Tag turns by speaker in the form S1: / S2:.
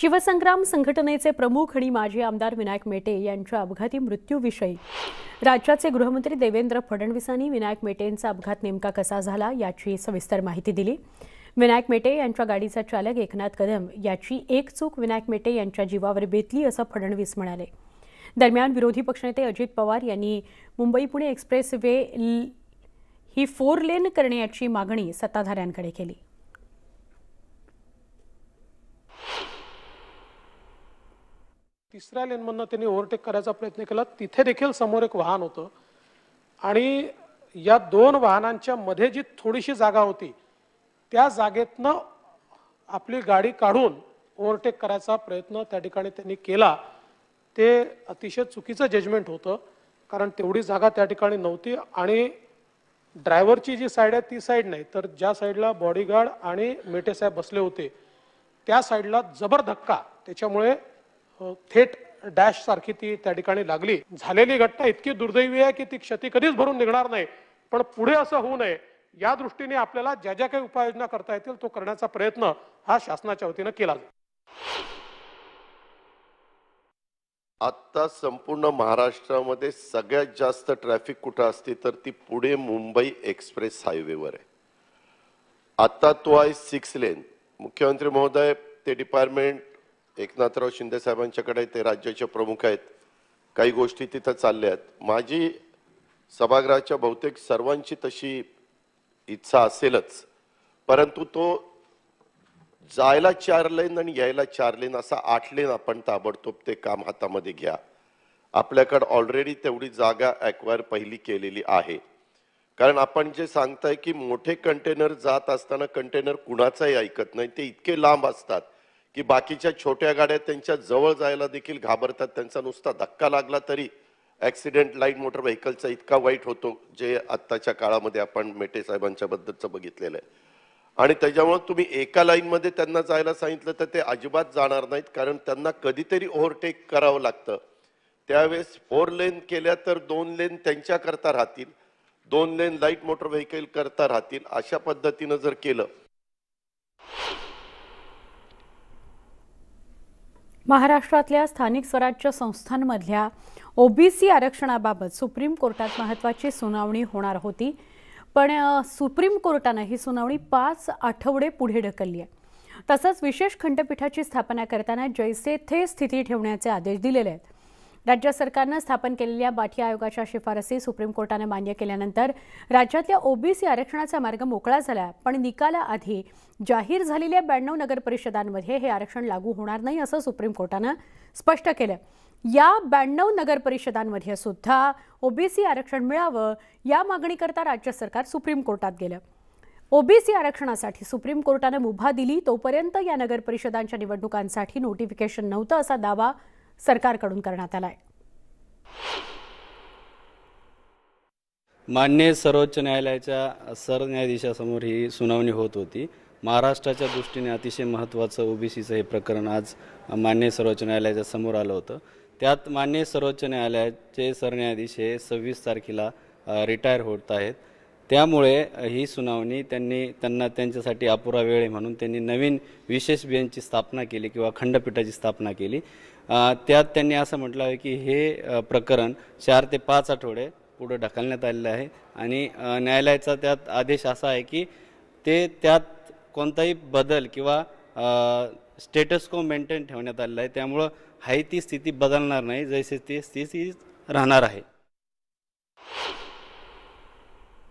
S1: शिवसंग्राम संघटनेचे प्रमुख आणि माजी आमदार विनायक मेटे यांच्या अपघाती मृत्यूविषयी राज्याचे गृहमंत्री देवेंद्र फडणवीसांनी विनायक मेटेंचा अपघात नेमका कसा झाला याची सविस्तर माहिती दिली विनायक मेटे यांच्या गाडीचा चालक एकनाथ कदम याची एक चूक विनायक मेटे यांच्या जीवावर बेतली असं फडणवीस म्हणाले दरम्यान विरोधी पक्षनेते अजित पवार यांनी मुंबई पुणे एक्सप्रेस वे ही फोर लेन करण्याची मागणी सत्ताधाऱ्यांकडे केली
S2: तिसऱ्या लेनमधनं त्यांनी ओव्हरटेक करायचा प्रयत्न केला तिथे देखील समोर एक वाहन होतं आणि या दोन वाहनांच्या मध्ये जी थोडीशी जागा होती त्या जागेतनं आपली गाडी काढून ओव्हरटेक करायचा प्रयत्न त्या ठिकाणी त्यांनी केला ते अतिशय चुकीचं जजमेंट होतं कारण तेवढी जागा त्या ठिकाणी नव्हती आणि ड्रायव्हरची जी साईड आहे ती साईड नाही तर ज्या साईडला बॉडीगार्ड आणि मेटेसाहेब बसले होते त्या साईडला जबर धक्का त्याच्यामुळे थेट डॅश सारखी ती त्या ठिकाणी लागली झालेली घटना इतकी दुर्दैवी आहे की ती क्षती कधीच भरून निघणार नाही पण पुढे असं होऊ नये या दृष्टीने आपल्याला ज्या ज्या काही उपाययोजना करता येतील तो करण्याचा प्रयत्न हा शासनाच्या वतीनं केला
S3: आत्ता संपूर्ण महाराष्ट्रामध्ये सगळ्यात जास्त ट्रॅफिक कुठं असते तर ती पुढे मुंबई एक्सप्रेस हायवेवर आहे आता तो आहे सिक्स लेन मुख्यमंत्री महोदय ते डिपार्टमेंट एकनाथराव शिंदे साहेबांच्याकडे ते राज्याचे प्रमुख आहेत काही गोष्टी तिथं चालल्या आहेत माझी सभागृहाच्या बहुतेक सर्वांची तशी इच्छा असेलच परंतु तो जायला चार लेन आणि यायला चार लेन असा आठ लेन आपण ताबडतोब ते काम हातामध्ये घ्या आपल्याकडं ऑलरेडी तेवढी जागा ॲक्वायर पहिली केलेली आहे कारण आपण जे सांगताय की मोठे कंटेनर जात असताना कंटेनर कुणाचाही ऐकत नाही ते इतके लांब असतात की बाकीच्या छोट्या गाड्या त्यांच्या जवळ जायला देखील घाबरतात त्यांचा नुसता धक्का लागला तरी ॲक्सिडेंट लाईट मोटर व्हेकलचा इतका वाईट होतो जे आत्ताच्या काळामध्ये आपण मेटे साहेबांच्या बद्दलच बघितलेलं आहे आणि त्याच्यामुळे तुम्ही एका लाईनमध्ये त्यांना जायला सांगितलं तर ते अजिबात जाणार नाहीत कारण त्यांना कधीतरी ओव्हरटेक करावं लागतं त्यावेळेस फोर लेन केल्या तर दोन लेन त्यांच्याकरता राहतील दोन लेन लाईट मोटर व्हेकल करता राहतील अशा पद्धतीनं जर केलं
S1: महाराष्ट्रातल्या स्थानिक स्वराज्य संस्थांमधल्या ओबीसी आरक्षणाबाबत सुप्रीम कोर्टात महत्त्वाची सुनावणी होणार होती पण सुप्रीम कोर्टानं ही सुनावणी पाच आठवडे पुढे ढकलली आहे तसंच विशेष खंडपीठाची स्थापना करताना जैसे थे स्थिती ठेवण्याचे आदेश दिलेले आहेत राज्य सरकारनं स्थापन केलेल्या बाठी आयोगाच्या शिफारसी सुप्रीम कोर्टानं मान्य केल्यानंतर राज्यातल्या ओबीसी आरक्षणाचा मार्ग मोकळा झाला पण निकालाआधी जाहीर झालेल्या ब्याण्णव नगरपरिषदांमध्ये हे आरक्षण लागू होणार नाही असं सुप्रीम कोर्टानं स्पष्ट केलं या ब्याण्णव नगरपरिषदांमध्ये सुद्धा ओबीसी आरक्षण मिळावं या मागणीकरता राज्य सरकार सुप्रीम कोर्टात गेलं ओबीसी आरक्षणासाठी सुप्रीम कोर्टानं मुभा दिली तोपर्यंत या नगरपरिषदांच्या निवडणुकांसाठी नोटिफिकेशन नव्हतं असा दावा सरकारकडून करण्यात आलाय
S4: मान्य सर्वोच्च न्यायालयाच्या सरन्यायाधीशासमोर ही सुनावणी होत होती महाराष्ट्राच्या दृष्टीने अतिशय महत्त्वाचं ओबीसीचं हे प्रकरण आज मान्य सर्वोच्च न्यायालयाच्या समोर आलं होतं त्यात मान्य सर्वोच्च न्यायालयाचे सरन्यायाधीश हे सव्वीस तारखेला रिटायर होत आहेत त्यामुळे ही सुनावणी त्यांनी त्यांना त्यांच्यासाठी अपुरा वेळ आहे म्हणून त्यांनी नवीन विशेष बेंचची स्थापना केली किंवा खंडपीठाची स्थापना केली त्यात त्यांनी असं म्हटलं आहे की हे प्रकरण चार ते पाच आठवडे पुढं ढकलण्यात आलेलं आहे आणि न्यायालयाचा त्यात आदेश असा आहे की ते त्यात कोणताही बदल किंवा स्टेटस को मेंटेन ठेवण्यात आलेला आहे त्यामुळं हाय ती स्थिती बदलणार नाही जैसे ती स्थिती राहणार आहे